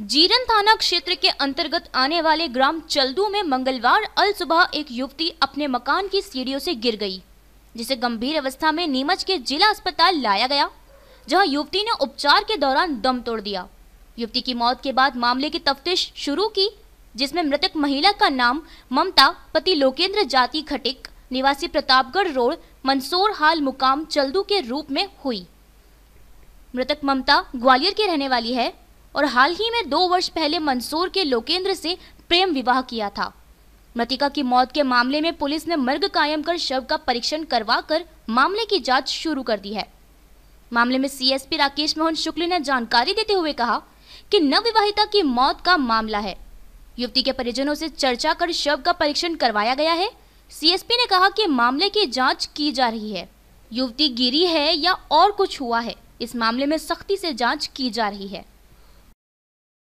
जीरन थाना क्षेत्र के अंतर्गत आने वाले ग्राम चल्दू में मंगलवार अल सुबह एक युवती अपने मकान की सीढ़ियों से गिर गई जिसे गंभीर अवस्था में नीमच के जिला अस्पताल लाया गया जहां युवती ने उपचार के दौरान दम तोड़ दिया युवती की मौत के बाद मामले की तफ्तीश शुरू की जिसमें मृतक महिला का नाम ममता पति लोकेंद्र जाति खटिक निवासी प्रतापगढ़ रोड मंदसौर हाल मुकाम चल्दू के रूप में हुई मृतक ममता ग्वालियर की रहने वाली है और हाल ही में दो वर्ष पहले मंदसौर के लोकेंद्र से प्रेम विवाह किया था मृतिका की मौत के मामले में पुलिस ने मर्ग कायम कर शव का परीक्षण करवा कर मामले की जांच शुरू कर दी है मामले में सीएसपी राकेश मोहन शुक्ल ने जानकारी देते हुए कहा कि नवविवाहिता की मौत का मामला है युवती के परिजनों से चर्चा कर शव का परीक्षण करवाया गया है सीएसपी ने कहा कि मामले की जांच की जा रही है युवती गिरी है या और कुछ हुआ है इस मामले में सख्ती से जांच की जा रही है